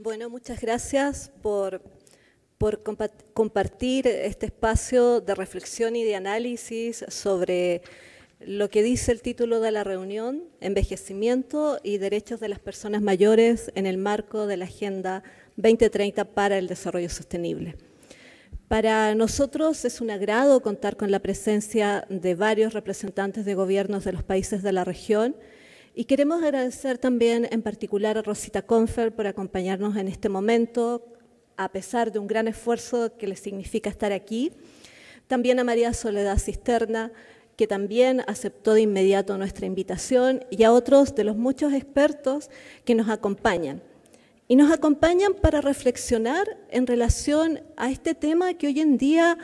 Bueno, muchas gracias por, compartir este espacio de reflexión y de análisis sobre lo que dice el título de la reunión, Envejecimiento y Derechos de las Personas Mayores en el marco de la Agenda 2030 para el Desarrollo Sostenible. Para nosotros es un agrado contar con la presencia de varios representantes de gobiernos de los países de la región y queremos agradecer también en particular a Rosita Confer por acompañarnos en este momento, a pesar de un gran esfuerzo que le significa estar aquí. También a María Soledad Cisterna, que también aceptó de inmediato nuestra invitación, y a otros de los muchos expertos que nos acompañan. Y nos acompañan para reflexionar en relación a este tema que hoy en día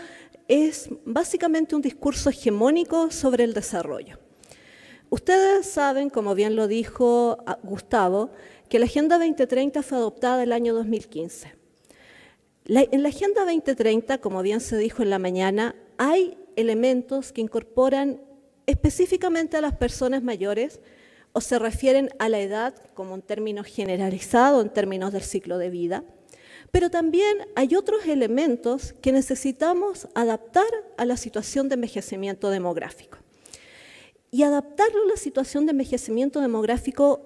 es básicamente un discurso hegemónico sobre el desarrollo. Ustedes saben, como bien lo dijo ah, Gustavo, que la Agenda 2030 fue adoptada el año 2015. en la Agenda 2030, como bien se dijo en la mañana, hay elementos que incorporan específicamente a las personas mayores o se refieren a la edad como un término generalizado en términos del ciclo de vida, pero también hay otros elementos que necesitamos adaptar a la situación de envejecimiento demográfico y adaptarlo a la situación de envejecimiento demográfico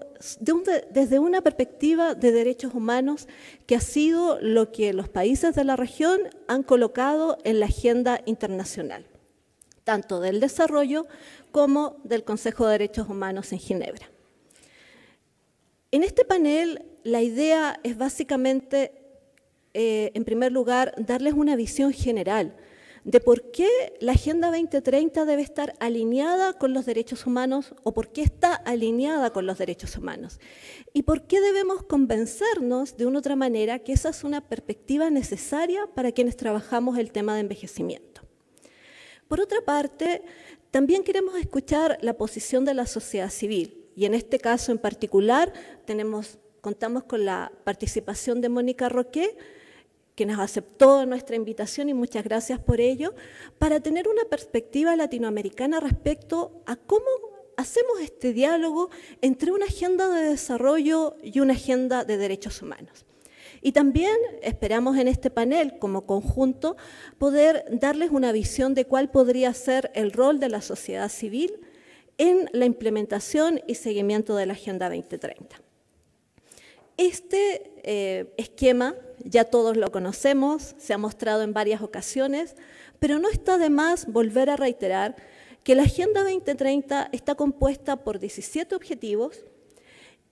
desde una perspectiva de derechos humanos, que ha sido lo que los países de la región han colocado en la agenda internacional, tanto del desarrollo como del Consejo de Derechos Humanos en Ginebra. En este panel, la idea es básicamente, eh, en primer lugar, darles una visión general de por qué la Agenda 2030 debe estar alineada con los derechos humanos o por qué está alineada con los derechos humanos. Y por qué debemos convencernos de una otra manera que esa es una perspectiva necesaria para quienes trabajamos el tema de envejecimiento. Por otra parte, también queremos escuchar la posición de la sociedad civil y en este caso en particular contamos con la participación de Mónica Roquet, que nos aceptó nuestra invitación y muchas gracias por ello, para tener una perspectiva latinoamericana respecto a cómo hacemos este diálogo entre una agenda de desarrollo y una agenda de derechos humanos. Y también esperamos en este panel, como conjunto, poder darles una visión de cuál podría ser el rol de la sociedad civil en la implementación y seguimiento de la Agenda 2030. Este eh, esquema ya todos lo conocemos, se ha mostrado en varias ocasiones, pero no está de más volver a reiterar que la Agenda 2030 está compuesta por 17 objetivos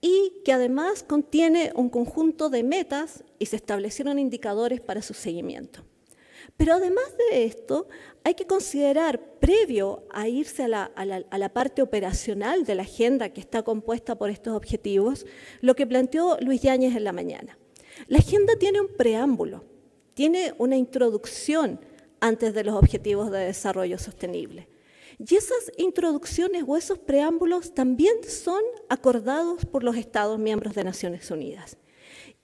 y que además contiene un conjunto de metas y se establecieron indicadores para su seguimiento. Pero además de esto, hay que considerar, previo a irse a la, parte operacional de la agenda que está compuesta por estos objetivos, lo que planteó Luis Yáñez en la mañana. La agenda tiene un preámbulo, tiene una introducción antes de los Objetivos de Desarrollo Sostenible. Y esas introducciones o esos preámbulos también son acordados por los Estados miembros de Naciones Unidas.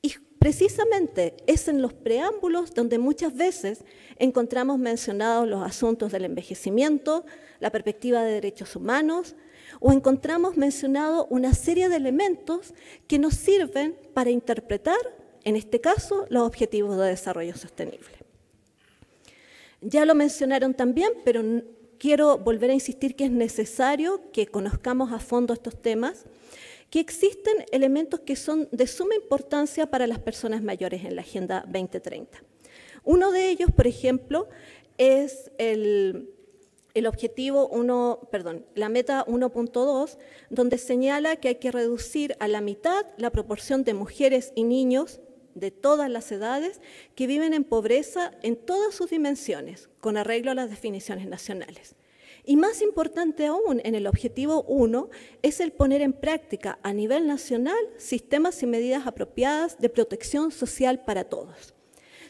Y precisamente es en los preámbulos donde muchas veces encontramos mencionados los asuntos del envejecimiento, la perspectiva de derechos humanos, o encontramos mencionado una serie de elementos que nos sirven para interpretar en este caso, los Objetivos de Desarrollo Sostenible. Ya lo mencionaron también, pero quiero volver a insistir que es necesario que conozcamos a fondo estos temas, que existen elementos que son de suma importancia para las personas mayores en la Agenda 2030. Uno de ellos, por ejemplo, es el, objetivo 1, perdón, la meta 1.2, donde señala que hay que reducir a la mitad la proporción de mujeres y niños de todas las edades que viven en pobreza en todas sus dimensiones, con arreglo a las definiciones nacionales. Y más importante aún, en el objetivo 1, es el poner en práctica a nivel nacional sistemas y medidas apropiadas de protección social para todos.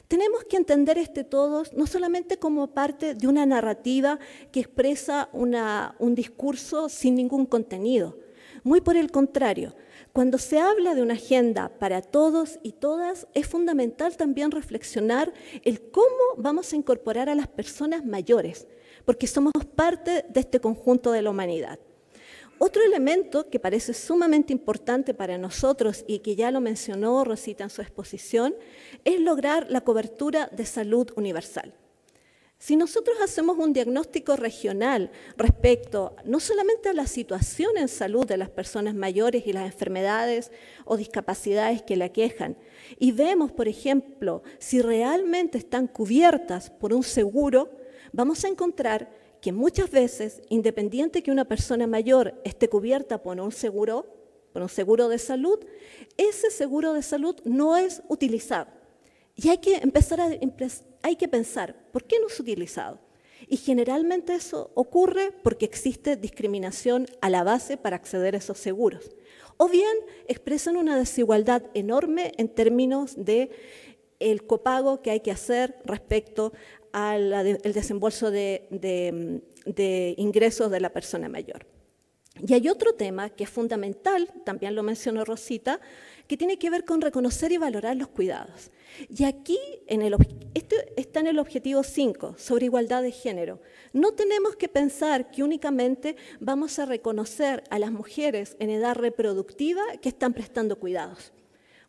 Tenemos que entender este todos no solamente como parte de una narrativa que expresa un discurso sin ningún contenido, muy por el contrario, cuando se habla de una agenda para todos y todas, es fundamental también reflexionar el cómo vamos a incorporar a las personas mayores, porque somos parte de este conjunto de la humanidad. Otro elemento que parece sumamente importante para nosotros y que ya lo mencionó Rosita en su exposición es lograr la cobertura de salud universal. Si nosotros hacemos un diagnóstico regional respecto no solamente a la situación en salud de las personas mayores y las enfermedades o discapacidades que la quejan, y vemos, por ejemplo, si realmente están cubiertas por un seguro, vamos a encontrar que muchas veces, independiente que una persona mayor esté cubierta por un seguro, por un seguro de salud, ese seguro de salud no es utilizado. Y hay que empezar a hay que pensar, ¿por qué no es utilizado? Y generalmente eso ocurre porque existe discriminación a la base para acceder a esos seguros. O bien expresan una desigualdad enorme en términos de el copago que hay que hacer respecto al desembolso de ingresos de la persona mayor. Y hay otro tema que es fundamental, también lo mencionó Rosita, que tiene que ver con reconocer y valorar los cuidados. Y aquí en el, esto está en el objetivo 5, sobre igualdad de género. No tenemos que pensar que únicamente vamos a reconocer a las mujeres en edad reproductiva que están prestando cuidados.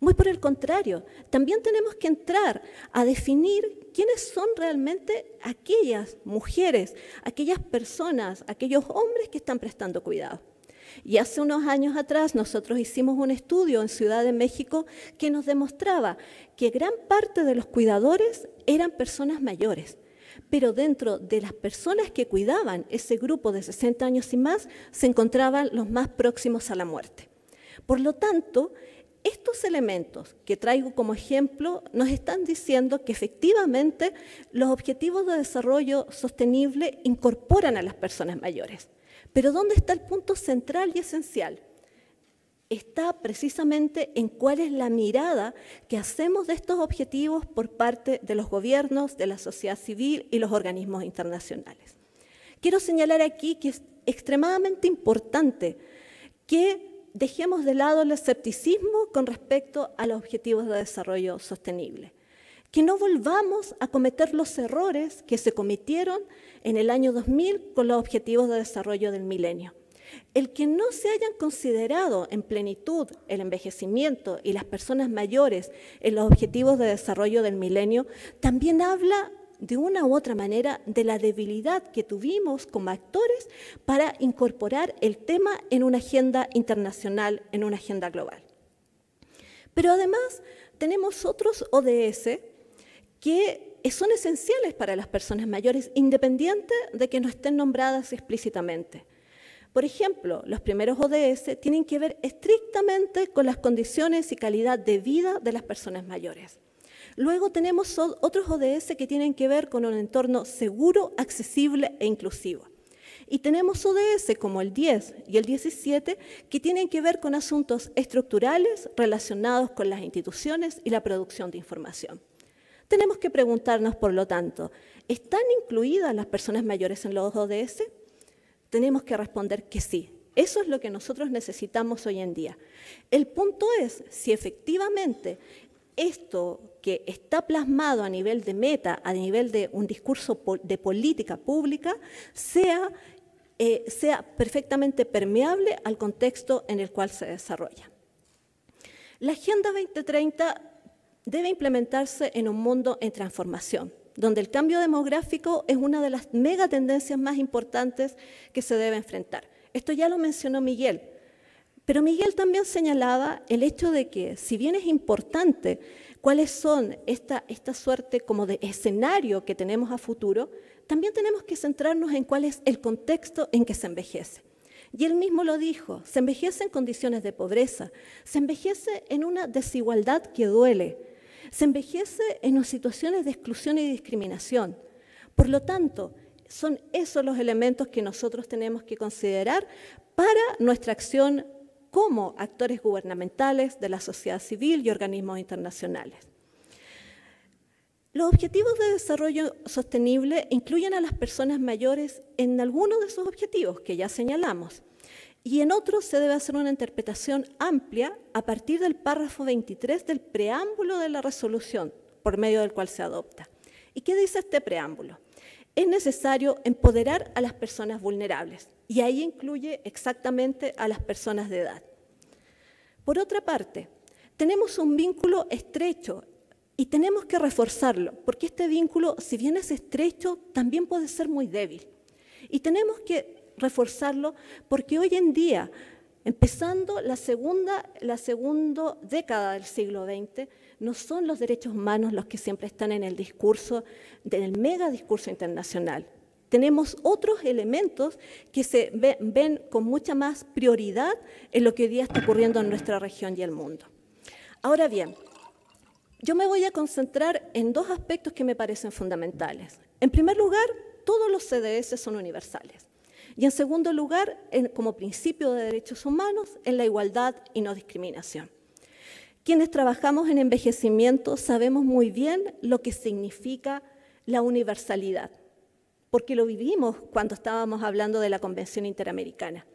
Muy por el contrario, también tenemos que entrar a definir quiénes son realmente aquellas mujeres, aquellas personas, aquellos hombres que están prestando cuidado. Y hace unos años atrás nosotros hicimos un estudio en Ciudad de México que nos demostraba que gran parte de los cuidadores eran personas mayores. Pero dentro de las personas que cuidaban ese grupo de 60 años y más, se encontraban los más próximos a la muerte. Por lo tanto, estos elementos que traigo como ejemplo nos están diciendo que efectivamente los objetivos de desarrollo sostenible incorporan a las personas mayores. Pero ¿dónde está el punto central y esencial? Está precisamente en cuál es la mirada que hacemos de estos objetivos por parte de los gobiernos, de la sociedad civil y los organismos internacionales. Quiero señalar aquí que es extremadamente importante que dejemos de lado el escepticismo con respecto a los objetivos de desarrollo sostenible. Que no volvamos a cometer los errores que se cometieron en el año 2000 con los objetivos de desarrollo del milenio. El que no se hayan considerado en plenitud el envejecimiento y las personas mayores en los objetivos de desarrollo del milenio también habla de una u otra manera de la debilidad que tuvimos como actores para incorporar el tema en una agenda internacional, en una agenda global. Pero además tenemos otros ODS que son esenciales para las personas mayores, independiente de que no estén nombradas explícitamente. Por ejemplo, los primeros ODS tienen que ver estrictamente con las condiciones y calidad de vida de las personas mayores. Luego tenemos otros ODS que tienen que ver con un entorno seguro, accesible e inclusivo. Y tenemos ODS como el 10 y el 17 que tienen que ver con asuntos estructurales relacionados con las instituciones y la producción de información. Tenemos que preguntarnos, por lo tanto, ¿están incluidas las personas mayores en los ODS? Tenemos que responder que sí. Eso es lo que nosotros necesitamos hoy en día. El punto es si efectivamente esto que está plasmado a nivel de meta, a nivel de un discurso de política pública, eh, sea, perfectamente permeable al contexto en el cual se desarrolla. La Agenda 2030 debe implementarse en un mundo en transformación, donde el cambio demográfico es una de las megatendencias más importantes que se debe enfrentar. Esto ya lo mencionó Miguel, pero Miguel también señalaba el hecho de que, si bien es importante cuáles son esta, esta suerte como de escenario que tenemos a futuro, también tenemos que centrarnos en cuál es el contexto en que se envejece. Y él mismo lo dijo, se envejece en condiciones de pobreza, se envejece en una desigualdad que duele, se envejece en situaciones de exclusión y discriminación. Por lo tanto, son esos los elementos que nosotros tenemos que considerar para nuestra acción como actores gubernamentales, de la sociedad civil y organismos internacionales. Los objetivos de desarrollo sostenible incluyen a las personas mayores en algunos de sus objetivos que ya señalamos, y en otros se debe hacer una interpretación amplia a partir del párrafo 23 del preámbulo de la resolución por medio del cual se adopta. ¿Y qué dice este preámbulo? es necesario empoderar a las personas vulnerables y ahí incluye exactamente a las personas de edad. Por otra parte, tenemos un vínculo estrecho y tenemos que reforzarlo, porque este vínculo, si bien es estrecho, también puede ser muy débil. Y tenemos que reforzarlo porque hoy en día Empezando la segunda, la década del siglo XX, no son los derechos humanos los que siempre están en el discurso, en el mega discurso internacional. Tenemos otros elementos que se ven con mucha más prioridad en lo que hoy día está ocurriendo en nuestra región y el mundo. Ahora bien, yo me voy a concentrar en dos aspectos que me parecen fundamentales. En primer lugar, todos los CDS son universales. Y en segundo lugar, como principio de derechos humanos, en la igualdad y no discriminación. Quienes trabajamos en envejecimiento sabemos muy bien lo que significa la universalidad, porque lo vivimos cuando estábamos hablando de la Convención Interamericana.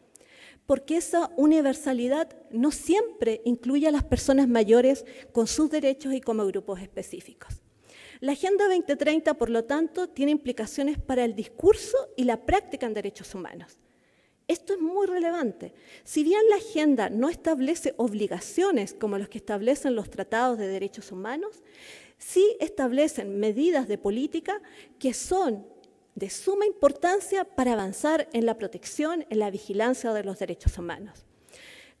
Porque esa universalidad no siempre incluye a las personas mayores con sus derechos y como grupos específicos. La Agenda 2030, por lo tanto, tiene implicaciones para el discurso y la práctica en derechos humanos. Esto es muy relevante. Si bien la agenda no establece obligaciones como las que establecen los tratados de derechos humanos, sí establecen medidas de política que son de suma importancia para avanzar en la protección, en la vigilancia de los derechos humanos.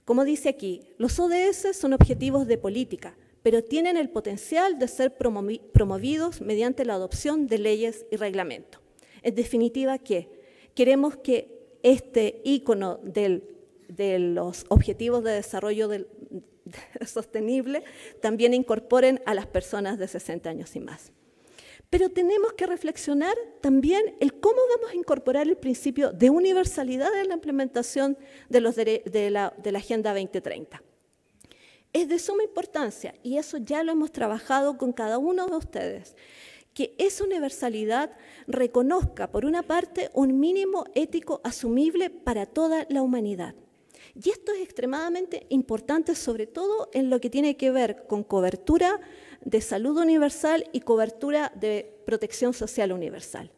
Como dice aquí, los ODS son objetivos de política, pero tienen el potencial de ser promovidos mediante la adopción de leyes y reglamentos. En definitiva, ¿qué? Queremos que este ícono de los objetivos de desarrollo sostenible también incorporen a las personas de 60 años y más. Pero tenemos que reflexionar también el cómo vamos a incorporar el principio de universalidad en la implementación de, los la, de la Agenda 2030. Es de suma importancia, y eso ya lo hemos trabajado con cada uno de ustedes, que esa universalidad reconozca, por una parte, un mínimo ético asumible para toda la humanidad. Y esto es extremadamente importante, sobre todo en lo que tiene que ver con cobertura de salud universal y cobertura de protección social universal.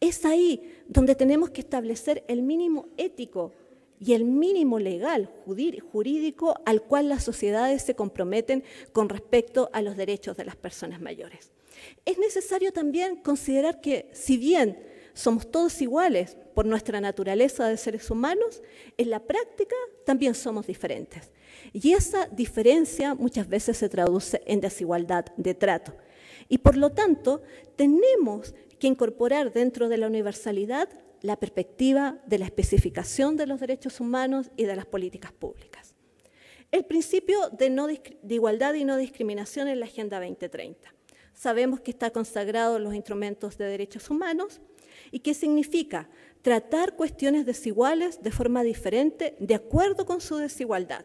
Es ahí donde tenemos que establecer el mínimo ético y el mínimo legal jurídico al cual las sociedades se comprometen con respecto a los derechos de las personas mayores. Es necesario también considerar que si bien somos todos iguales por nuestra naturaleza de seres humanos, en la práctica también somos diferentes. Y esa diferencia muchas veces se traduce en desigualdad de trato. Y por lo tanto, tenemos que incorporar dentro de la universalidad la perspectiva de la especificación de los derechos humanos y de las políticas públicas. El principio de, no de igualdad y no discriminación en la Agenda 2030. Sabemos que está consagrado en los instrumentos de derechos humanos y que significa tratar cuestiones desiguales de forma diferente de acuerdo con su desigualdad.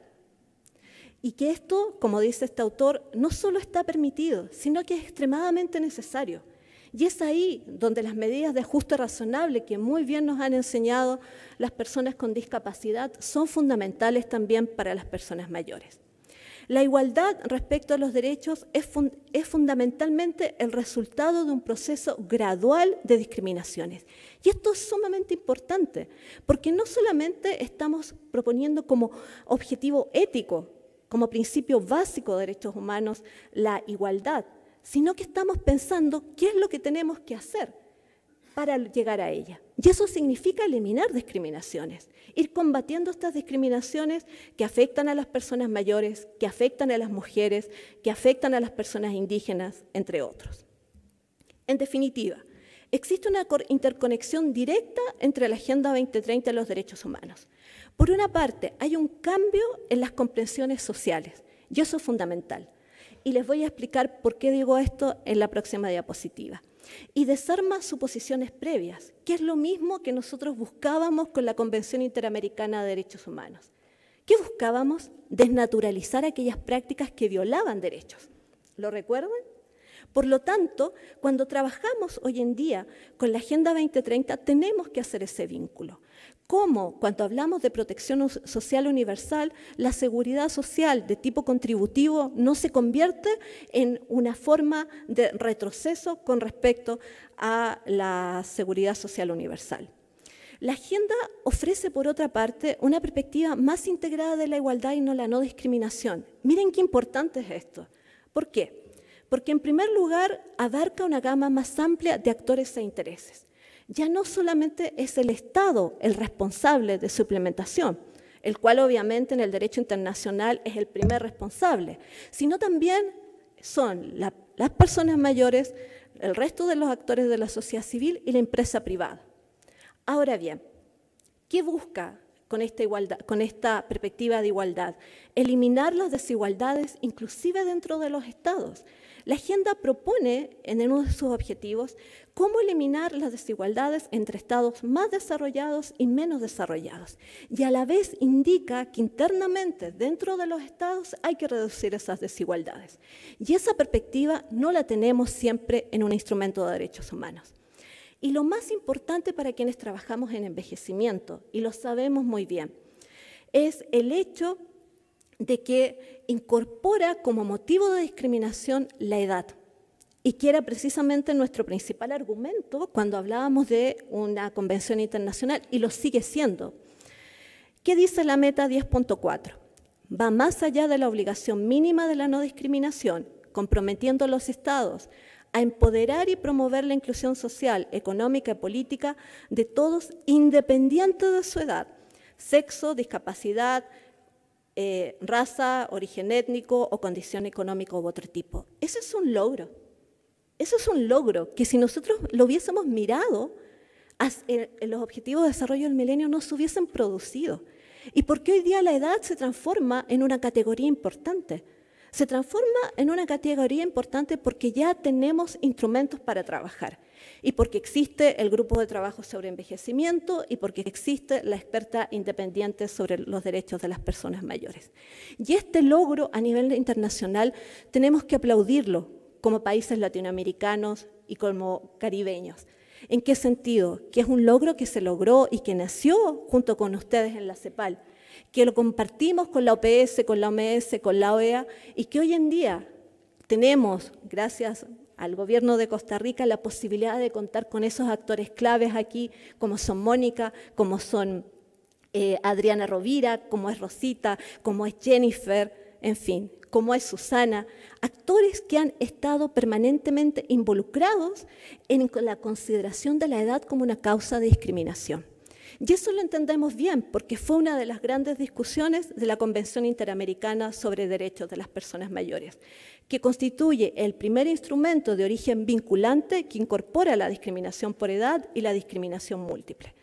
Y que esto, como dice este autor, no solo está permitido, sino que es extremadamente necesario y es ahí donde las medidas de ajuste razonable que muy bien nos han enseñado las personas con discapacidad son fundamentales también para las personas mayores. La igualdad respecto a los derechos es, fundamentalmente el resultado de un proceso gradual de discriminaciones. Y esto es sumamente importante, porque no solamente estamos proponiendo como objetivo ético, como principio básico de derechos humanos, la igualdad, sino que estamos pensando qué es lo que tenemos que hacer para llegar a ella. Y eso significa eliminar discriminaciones, ir combatiendo estas discriminaciones que afectan a las personas mayores, que afectan a las mujeres, que afectan a las personas indígenas, entre otros. En definitiva, existe una interconexión directa entre la Agenda 2030 y los derechos humanos. Por una parte, hay un cambio en las comprensiones sociales, y eso es fundamental y les voy a explicar por qué digo esto en la próxima diapositiva. Y desarma suposiciones previas, que es lo mismo que nosotros buscábamos con la Convención Interamericana de Derechos Humanos. ¿Qué buscábamos? Desnaturalizar aquellas prácticas que violaban derechos. ¿Lo recuerdan? Por lo tanto, cuando trabajamos hoy en día con la Agenda 2030, tenemos que hacer ese vínculo cómo, cuando hablamos de protección social universal, la seguridad social de tipo contributivo no se convierte en una forma de retroceso con respecto a la seguridad social universal. La agenda ofrece, por otra parte, una perspectiva más integrada de la igualdad y no la no discriminación. Miren qué importante es esto. ¿Por qué? Porque, en primer lugar, abarca una gama más amplia de actores e intereses ya no solamente es el Estado el responsable de su implementación, el cual obviamente en el derecho internacional es el primer responsable, sino también son las personas mayores, el resto de los actores de la sociedad civil y la empresa privada. Ahora bien, ¿qué busca con esta, con esta perspectiva de igualdad? Eliminar las desigualdades inclusive dentro de los estados. La agenda propone, en uno de sus objetivos, cómo eliminar las desigualdades entre estados más desarrollados y menos desarrollados. Y a la vez indica que internamente dentro de los estados hay que reducir esas desigualdades. Y esa perspectiva no la tenemos siempre en un instrumento de derechos humanos. Y lo más importante para quienes trabajamos en envejecimiento, y lo sabemos muy bien, es el hecho de que incorpora como motivo de discriminación la edad y que era precisamente nuestro principal argumento cuando hablábamos de una convención internacional y lo sigue siendo. ¿Qué dice la meta 10.4? Va más allá de la obligación mínima de la no discriminación, comprometiendo a los estados a empoderar y promover la inclusión social, económica y política de todos, independiente de su edad, sexo, discapacidad, eh, raza, origen étnico o condición económica u otro tipo. Ese es un logro. Eso es un logro que si nosotros lo hubiésemos mirado, eh, los objetivos de desarrollo del milenio no se hubiesen producido. ¿Y porque hoy día la edad se transforma en una categoría importante? se transforma en una categoría importante porque ya tenemos instrumentos para trabajar y porque existe el grupo de trabajo sobre envejecimiento y porque existe la experta independiente sobre los derechos de las personas mayores. Y este logro a nivel internacional tenemos que aplaudirlo como países latinoamericanos y como caribeños. ¿En qué sentido? Que es un logro que se logró y que nació junto con ustedes en la CEPAL que lo compartimos con la OPS, con la OMS, con la OEA, y que hoy en día tenemos, gracias al gobierno de Costa Rica, la posibilidad de contar con esos actores claves aquí, como son Mónica, como son eh, Adriana Rovira, como es Rosita, como es Jennifer, en fin, como es Susana, actores que han estado permanentemente involucrados en la consideración de la edad como una causa de discriminación. Y eso lo entendemos bien porque fue una de las grandes discusiones de la Convención Interamericana sobre Derechos de las Personas Mayores, que constituye el primer instrumento de origen vinculante que incorpora la discriminación por edad y la discriminación múltiple.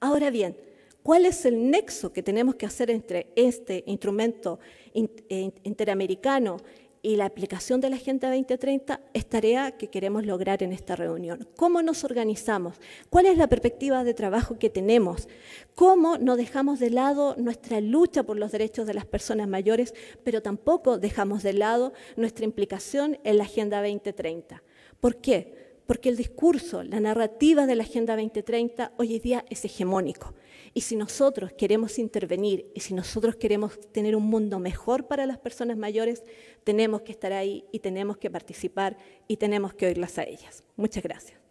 Ahora bien, ¿Cuál es el nexo que tenemos que hacer entre este instrumento eh, interamericano y la aplicación de la Agenda 2030 es tarea que queremos lograr en esta reunión. ¿Cómo nos organizamos? ¿Cuál es la perspectiva de trabajo que tenemos? ¿Cómo no dejamos de lado nuestra lucha por los derechos de las personas mayores, pero tampoco dejamos de lado nuestra implicación en la Agenda 2030? ¿Por qué? porque el discurso, la narrativa de la Agenda 2030 hoy en día es hegemónico. Y si nosotros queremos intervenir y si nosotros queremos tener un mundo mejor para las personas mayores, tenemos que estar ahí y tenemos que participar y tenemos que oírlas a ellas. Muchas gracias.